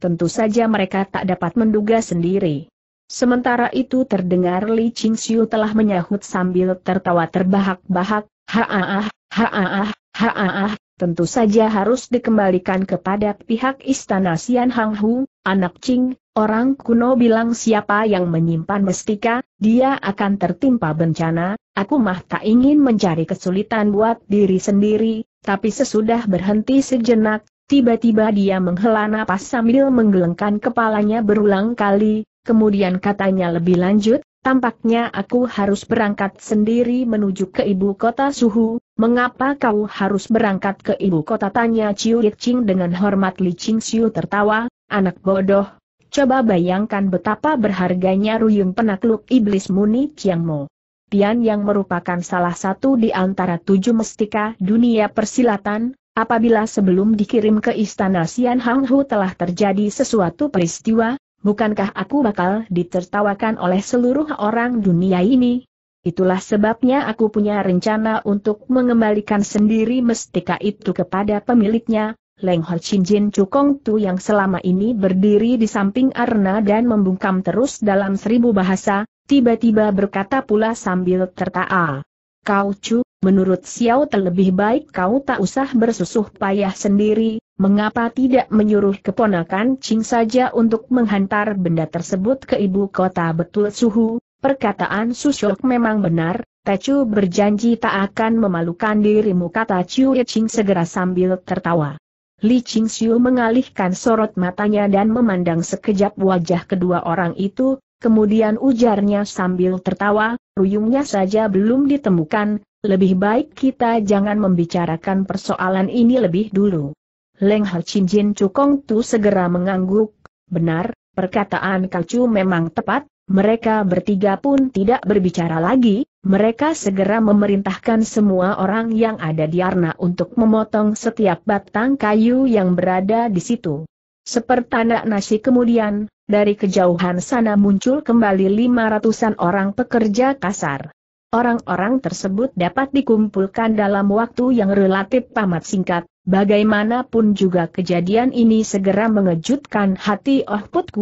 Tentu saja mereka tak dapat menduga sendiri. Sementara itu terdengar Li Ching Siu telah menyahut sambil tertawa terbahak-bahak, haah, haah, haah. tentu saja harus dikembalikan kepada pihak istana Sian Hang Hu, anak Ching, orang kuno bilang siapa yang menyimpan mestika, dia akan tertimpa bencana, aku mah tak ingin mencari kesulitan buat diri sendiri, tapi sesudah berhenti sejenak, Tiba-tiba dia menghela napas sambil menggelengkan kepalanya berulang kali, Kemudian katanya lebih lanjut, tampaknya aku harus berangkat sendiri menuju ke ibu kota Suhu, mengapa kau harus berangkat ke ibu kota tanya Ciu Ching dengan hormat Li Ching Siu tertawa, anak bodoh, coba bayangkan betapa berharganya ruyung penakluk iblis muni Chiang Mo. Tian yang merupakan salah satu di antara tujuh mestika dunia persilatan, apabila sebelum dikirim ke istana Sian Hang Hu telah terjadi sesuatu peristiwa, bukankah aku bakal ditertawakan oleh seluruh orang dunia ini? Itulah sebabnya aku punya rencana untuk mengembalikan sendiri mestika itu kepada pemiliknya, Leng Ho Chin Jin Cukong Tu yang selama ini berdiri di samping Arna dan membungkam terus dalam seribu bahasa, tiba-tiba berkata pula sambil tertawa. Kau Chu, menurut Xiao terlebih baik kau tak usah bersusuh payah sendiri, mengapa tidak menyuruh keponakan Ching saja untuk menghantar benda tersebut ke ibu kota betul suhu? Perkataan Sushok memang benar, Tecu berjanji tak akan memalukan dirimu kata Chiu Ching segera sambil tertawa. Li Ching Siu mengalihkan sorot matanya dan memandang sekejap wajah kedua orang itu, Kemudian ujarnya sambil tertawa, ruyungnya saja belum ditemukan, lebih baik kita jangan membicarakan persoalan ini lebih dulu. Leng Ho Chin Jin Cukong Tu segera mengangguk, benar, perkataan kacu memang tepat, mereka bertiga pun tidak berbicara lagi, mereka segera memerintahkan semua orang yang ada di Arna untuk memotong setiap batang kayu yang berada di situ. Sepertanak nasi kemudian, dari kejauhan sana muncul kembali lima ratusan orang pekerja kasar. Orang-orang tersebut dapat dikumpulkan dalam waktu yang relatif amat singkat, bagaimanapun juga kejadian ini segera mengejutkan hati Oh Put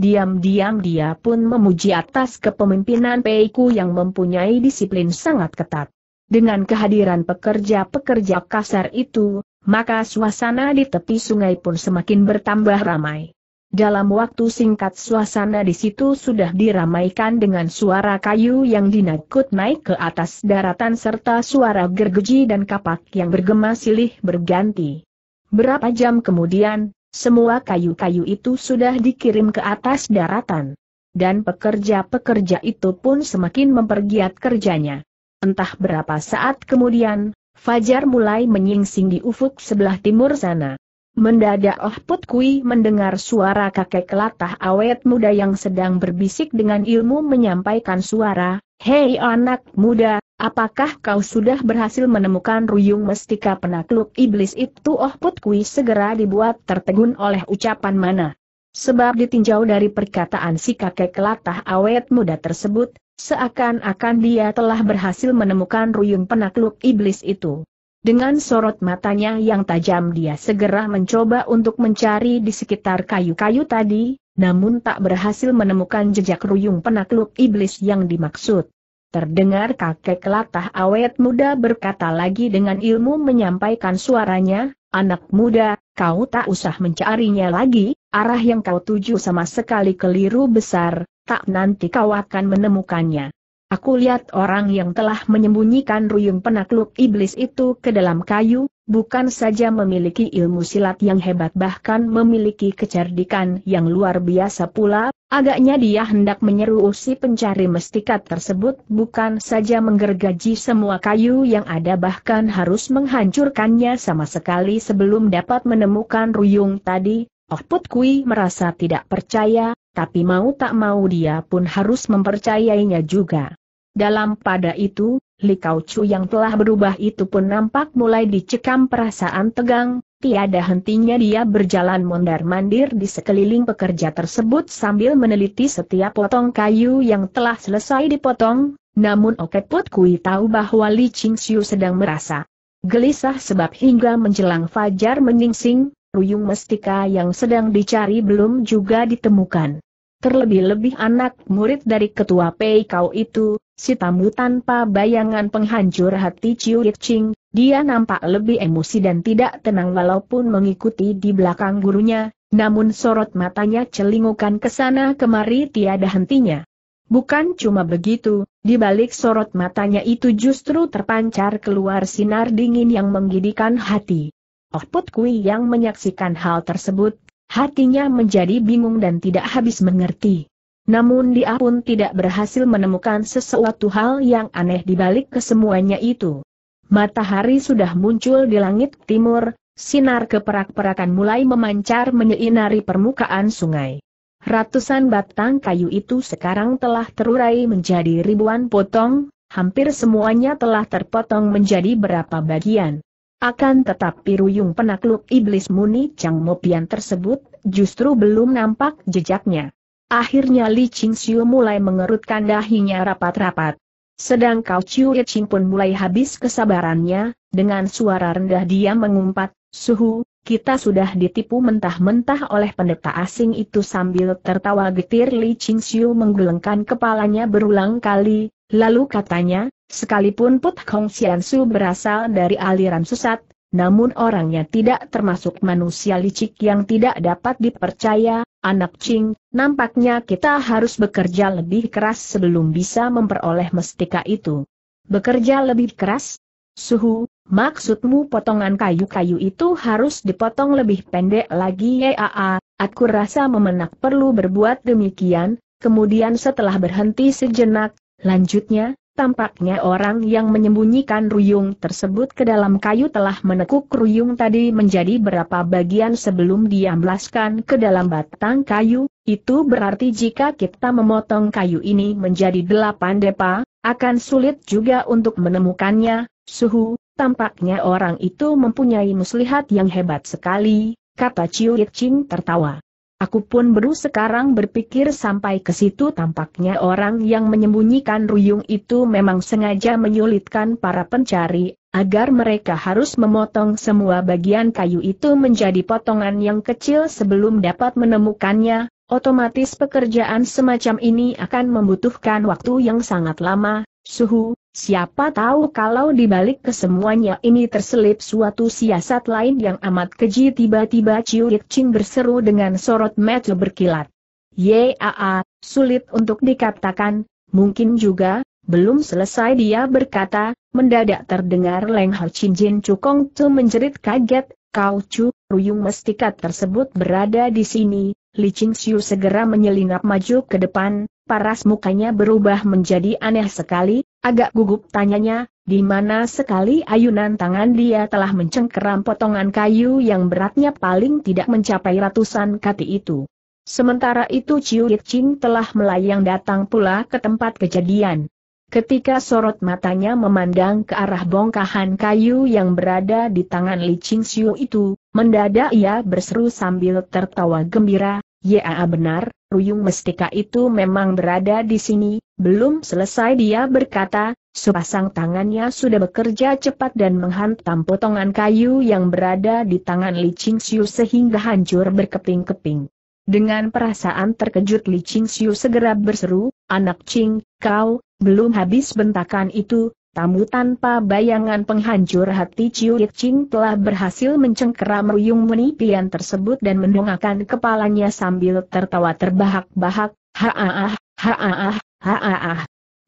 diam-diam dia pun memuji atas kepemimpinan Peiku yang mempunyai disiplin sangat ketat. Dengan kehadiran pekerja-pekerja kasar itu, maka suasana di tepi sungai pun semakin bertambah ramai. Dalam waktu singkat suasana di situ sudah diramaikan dengan suara kayu yang dinakut naik ke atas daratan serta suara gergeji dan kapak yang bergema silih berganti. Berapa jam kemudian, semua kayu-kayu itu sudah dikirim ke atas daratan. Dan pekerja-pekerja itu pun semakin mempergiat kerjanya. Entah berapa saat kemudian, Fajar mulai menyingsing di ufuk sebelah timur sana. Mendadak Oh Put Kui mendengar suara kakek kelatah awet muda yang sedang berbisik dengan ilmu menyampaikan suara, Hei anak muda, apakah kau sudah berhasil menemukan ruyung mestika penakluk iblis itu Oh Put Kui segera dibuat tertegun oleh ucapan mana. Sebab ditinjau dari perkataan si kakek kelatah awet muda tersebut, Seakan-akan dia telah berhasil menemukan ruyung penakluk iblis itu. Dengan sorot matanya yang tajam dia segera mencoba untuk mencari di sekitar kayu-kayu tadi, namun tak berhasil menemukan jejak ruyung penakluk iblis yang dimaksud. Terdengar kakek latah awet muda berkata lagi dengan ilmu menyampaikan suaranya, anak muda, kau tak usah mencarinya lagi, arah yang kau tuju sama sekali keliru besar, tak nanti kau akan menemukannya. Aku lihat orang yang telah menyembunyikan ruyung penakluk iblis itu ke dalam kayu, bukan saja memiliki ilmu silat yang hebat bahkan memiliki kecerdikan yang luar biasa pula, agaknya dia hendak menyeru usi pencari mestikat tersebut bukan saja menggergaji semua kayu yang ada bahkan harus menghancurkannya sama sekali sebelum dapat menemukan ruyung tadi, Oh Put Kui merasa tidak percaya, tapi mau tak mau dia pun harus mempercayainya juga. Dalam pada itu, Li Kau Chu yang telah berubah itu pun nampak mulai dicekam perasaan tegang, tiada hentinya dia berjalan mondar-mandir di sekeliling pekerja tersebut sambil meneliti setiap potong kayu yang telah selesai dipotong, namun Okeput Kui tahu bahwa Li Ching Siu sedang merasa gelisah sebab hingga menjelang fajar menyingsing, Ruyung Mestika yang sedang dicari belum juga ditemukan. Terlebih-lebih anak murid dari ketua Pei Kau itu, si tamu tanpa bayangan penghancur hati Chiu Ching, dia nampak lebih emosi dan tidak tenang walaupun mengikuti di belakang gurunya, namun sorot matanya celingukan ke sana kemari tiada hentinya. Bukan cuma begitu, di balik sorot matanya itu justru terpancar keluar sinar dingin yang menggidikan hati. Oh Put Kui yang menyaksikan hal tersebut, hatinya menjadi bingung dan tidak habis mengerti. Namun dia pun tidak berhasil menemukan sesuatu hal yang aneh di balik kesemuanya itu. Matahari sudah muncul di langit timur, sinar keperak-perakan mulai memancar menyinari permukaan sungai. Ratusan batang kayu itu sekarang telah terurai menjadi ribuan potong, hampir semuanya telah terpotong menjadi berapa bagian. Akan tetapi ruyung penakluk iblis muni Chang Mopian tersebut, justru belum nampak jejaknya. Akhirnya Li Ching Siu mulai mengerutkan dahinya rapat-rapat. Sedang Kau Chiu Ching pun mulai habis kesabarannya, dengan suara rendah dia mengumpat, Suhu, kita sudah ditipu mentah-mentah oleh pendeta asing itu sambil tertawa getir Li Ching Siu menggelengkan kepalanya berulang kali, lalu katanya, Sekalipun Put Sian Su berasal dari aliran Susat, namun orangnya tidak termasuk manusia licik yang tidak dapat dipercaya, anak Ching, nampaknya kita harus bekerja lebih keras sebelum bisa memperoleh mestika itu. Bekerja lebih keras? Suhu, maksudmu potongan kayu-kayu itu harus dipotong lebih pendek lagi ya aku rasa memenak perlu berbuat demikian, kemudian setelah berhenti sejenak, lanjutnya, Tampaknya orang yang menyembunyikan ruyung tersebut ke dalam kayu telah menekuk ruyung tadi menjadi berapa bagian sebelum diamblaskan ke dalam batang kayu, itu berarti jika kita memotong kayu ini menjadi delapan depa, akan sulit juga untuk menemukannya, suhu, tampaknya orang itu mempunyai muslihat yang hebat sekali, kata Ciu Yit Ching tertawa. Aku pun baru sekarang berpikir sampai ke situ tampaknya orang yang menyembunyikan ruyung itu memang sengaja menyulitkan para pencari, agar mereka harus memotong semua bagian kayu itu menjadi potongan yang kecil sebelum dapat menemukannya, otomatis pekerjaan semacam ini akan membutuhkan waktu yang sangat lama, suhu, Siapa tahu kalau di balik kesemuanya ini terselip suatu siasat lain yang amat keji tiba-tiba Ciu Ciurik Ching berseru dengan sorot mata berkilat. Yaa, sulit untuk dikatakan, mungkin juga, belum selesai dia berkata, mendadak terdengar Leng Hao Chin Jin Cukong Tu menjerit kaget, kau Chu ruyung mestikat tersebut berada di sini, Li Ching Siu segera menyelinap maju ke depan, paras mukanya berubah menjadi aneh sekali, Agak gugup tanyanya, di mana sekali ayunan tangan dia telah mencengkeram potongan kayu yang beratnya paling tidak mencapai ratusan kati itu. Sementara itu Chiu Ching telah melayang datang pula ke tempat kejadian. Ketika sorot matanya memandang ke arah bongkahan kayu yang berada di tangan Li Ching itu, mendadak ia berseru sambil tertawa gembira, Ya benar, Ruyung Mestika itu memang berada di sini, belum selesai dia berkata, sepasang tangannya sudah bekerja cepat dan menghantam potongan kayu yang berada di tangan Li Qingxiu sehingga hancur berkeping-keping. Dengan perasaan terkejut Li Qingxiu segera berseru, anak Ching, kau, belum habis bentakan itu, Tamu tanpa bayangan penghancur hati Ciu Ching telah berhasil mencengkeram Ruyung menipian tersebut dan mendongakkan kepalanya sambil tertawa terbahak-bahak, haaah, haaah, haaah.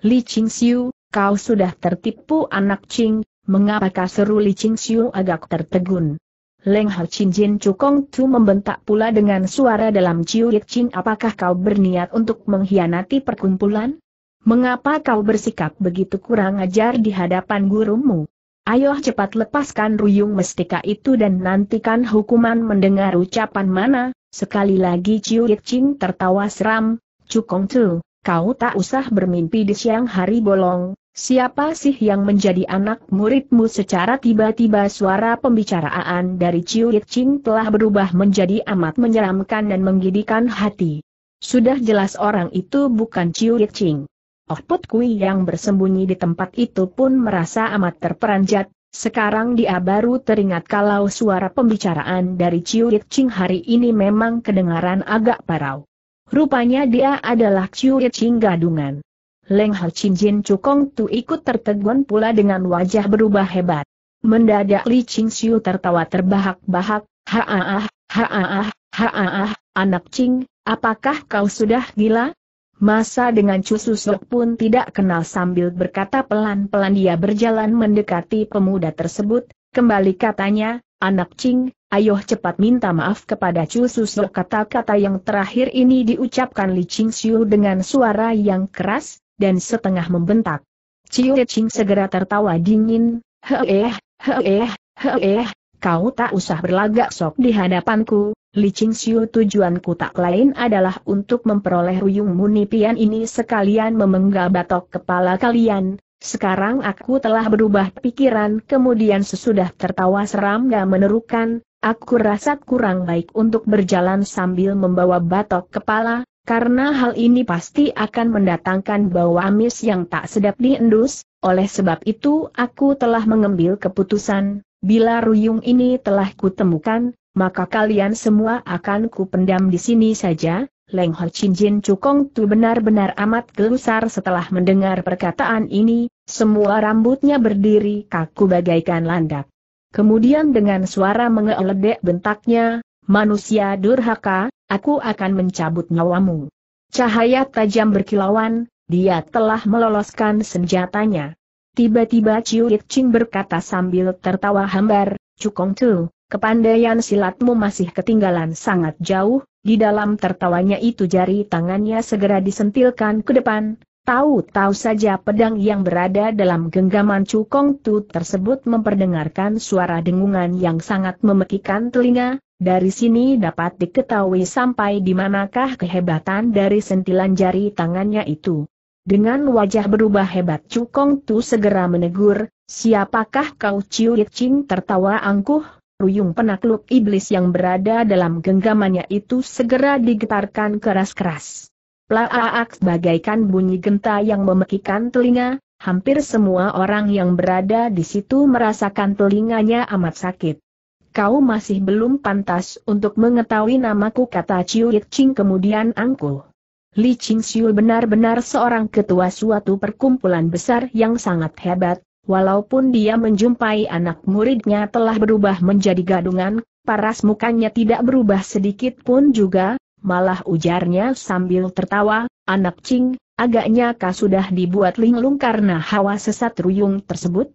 Li Ching Siu, kau sudah tertipu anak Ching, mengapakah seru Li Ching Siu agak tertegun. Leng Hao Chin Jin Chu Kong Tu membentak pula dengan suara dalam Ciu Ching apakah kau berniat untuk mengkhianati perkumpulan? Mengapa kau bersikap begitu kurang ajar di hadapan gurumu? Ayo cepat lepaskan ruyung mestika itu dan nantikan hukuman mendengar ucapan mana, sekali lagi Ciu Ching tertawa seram, Cukong Tu, kau tak usah bermimpi di siang hari bolong, siapa sih yang menjadi anak muridmu secara tiba-tiba suara pembicaraan dari Ciu Ching telah berubah menjadi amat menyeramkan dan menggidikan hati. Sudah jelas orang itu bukan Ciu Ching. Put Kui yang bersembunyi di tempat itu pun merasa amat terperanjat, sekarang dia baru teringat kalau suara pembicaraan dari Ciurit Ching hari ini memang kedengaran agak parau. Rupanya dia adalah Ciurit Ching gadungan. Leng Hao Chin Jin Cukong Tu ikut tertegun pula dengan wajah berubah hebat. Mendadak Li Ching Siu tertawa terbahak-bahak, ha-ah-ah, haaah, haaah, anak Ching, apakah kau sudah gila? Masa dengan Cusu pun tidak kenal sambil berkata pelan-pelan dia berjalan mendekati pemuda tersebut, kembali katanya, anak Cing, ayo cepat minta maaf kepada Cusu kata-kata yang terakhir ini diucapkan Li Ching Siu dengan suara yang keras, dan setengah membentak. Ciu Ching segera tertawa dingin, heeh, heeh, heeh, kau tak usah berlagak sok di hadapanku, Li Ching Xiu tujuanku tak lain adalah untuk memperoleh Ruyung Munipian ini sekalian memenggal batok kepala kalian. Sekarang aku telah berubah pikiran kemudian sesudah tertawa seram dan menerukan, aku rasa kurang baik untuk berjalan sambil membawa batok kepala, karena hal ini pasti akan mendatangkan bau amis yang tak sedap diendus, oleh sebab itu aku telah mengambil keputusan, bila Ruyung ini telah kutemukan, maka kalian semua akan kupendam di sini saja, Leng Ho Chin Jin Cukong Tu benar-benar amat gelusar setelah mendengar perkataan ini, semua rambutnya berdiri kaku bagaikan landak. Kemudian dengan suara mengeledek bentaknya, manusia durhaka, aku akan mencabut nyawamu. Cahaya tajam berkilauan, dia telah meloloskan senjatanya. Tiba-tiba Ciu Yit Ching berkata sambil tertawa hambar, Cukong Tu, Kepandaian silatmu masih ketinggalan sangat jauh, di dalam tertawanya itu jari tangannya segera disentilkan ke depan, Tahu-tahu saja pedang yang berada dalam genggaman Cukong Tu tersebut memperdengarkan suara dengungan yang sangat memekikan telinga, dari sini dapat diketahui sampai di manakah kehebatan dari sentilan jari tangannya itu. Dengan wajah berubah hebat Cukong Tu segera menegur, siapakah kau Ciu Yit Ching tertawa angkuh, Ruyung penakluk iblis yang berada dalam genggamannya itu segera digetarkan keras-keras. Plaaak bagaikan bunyi genta yang memekikan telinga, hampir semua orang yang berada di situ merasakan telinganya amat sakit. Kau masih belum pantas untuk mengetahui namaku kata Chiu Ching kemudian angkuh. Li Ching Siu benar-benar seorang ketua suatu perkumpulan besar yang sangat hebat, Walaupun dia menjumpai anak muridnya telah berubah menjadi gadungan, paras mukanya tidak berubah sedikit pun juga, malah ujarnya sambil tertawa, anak cing, agaknya kau sudah dibuat linglung karena hawa sesat ruyung tersebut?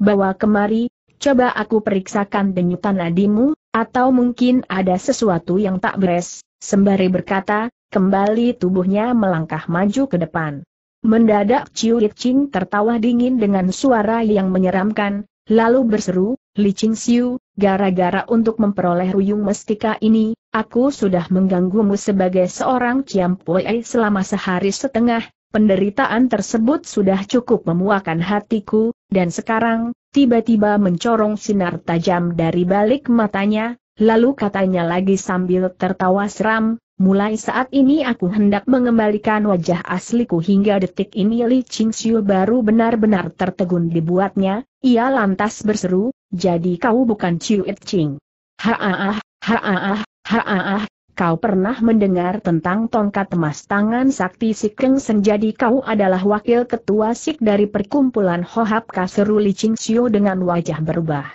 Bawa kemari, coba aku periksakan denyutan adimu, atau mungkin ada sesuatu yang tak beres, sembari berkata, kembali tubuhnya melangkah maju ke depan. Mendadak Ciu Ching tertawa dingin dengan suara yang menyeramkan, lalu berseru, Li Ching Siu, gara-gara untuk memperoleh Ruyung Mestika ini, aku sudah mengganggumu sebagai seorang Ciampue selama sehari setengah, penderitaan tersebut sudah cukup memuakan hatiku, dan sekarang, tiba-tiba mencorong sinar tajam dari balik matanya, lalu katanya lagi sambil tertawa seram, Mulai saat ini aku hendak mengembalikan wajah asliku hingga detik ini Li Ching Xiu baru benar-benar tertegun dibuatnya, ia lantas berseru, jadi kau bukan Chiu It Ching. Haaah, haaah, haaah, kau pernah mendengar tentang tongkat emas tangan sakti Sikeng Sen jadi kau adalah wakil ketua Sik dari perkumpulan Hohab Kaseru Li Ching Xiu dengan wajah berubah.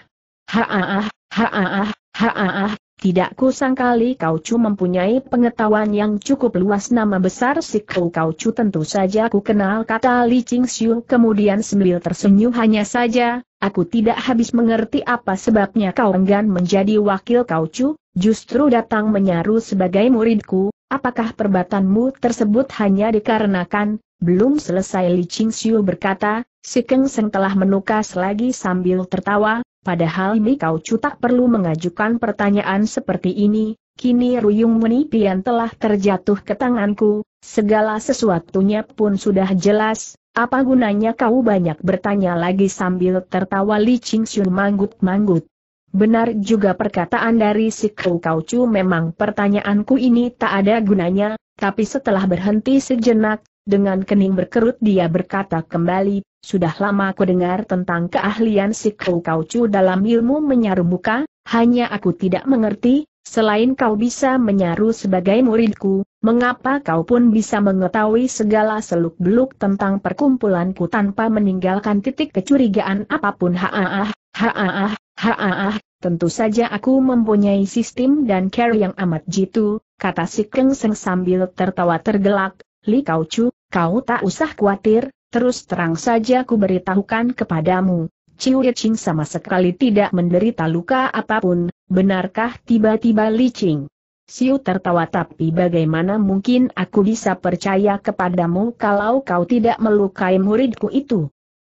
Haaah, haaah, haaah, tidak kusangkali kau cu mempunyai pengetahuan yang cukup luas nama besar si Kau cu tentu saja ku kenal kata Li Ching Xiu kemudian sambil tersenyum hanya saja, aku tidak habis mengerti apa sebabnya kau enggan menjadi wakil kau cu. justru datang menyaru sebagai muridku, apakah perbatanmu tersebut hanya dikarenakan, belum selesai Li Ching Xiu berkata, si Keng Seng telah menukas lagi sambil tertawa, Padahal Mikau Chu tak perlu mengajukan pertanyaan seperti ini, kini Ruyung Menipian telah terjatuh ke tanganku, segala sesuatunya pun sudah jelas, apa gunanya kau banyak bertanya lagi sambil tertawa Li Ching manggut-manggut. Benar juga perkataan dari si Kau Kau Chu memang pertanyaanku ini tak ada gunanya, tapi setelah berhenti sejenak, dengan kening berkerut dia berkata kembali, sudah lama aku dengar tentang keahlian si Kau Kaucu dalam ilmu menyaru muka, hanya aku tidak mengerti, selain kau bisa menyaru sebagai muridku, mengapa kau pun bisa mengetahui segala seluk-beluk tentang perkumpulanku tanpa meninggalkan titik kecurigaan apapun haaah, haaah, haaah, tentu saja aku mempunyai sistem dan care yang amat jitu, kata si Keng Seng sambil tertawa tergelak, Li Kaucu, kau tak usah khawatir, Terus terang saja ku beritahukan kepadamu, Ciu Yicing sama sekali tidak menderita luka apapun, benarkah tiba-tiba licing? Siu tertawa tapi bagaimana mungkin aku bisa percaya kepadamu kalau kau tidak melukai muridku itu?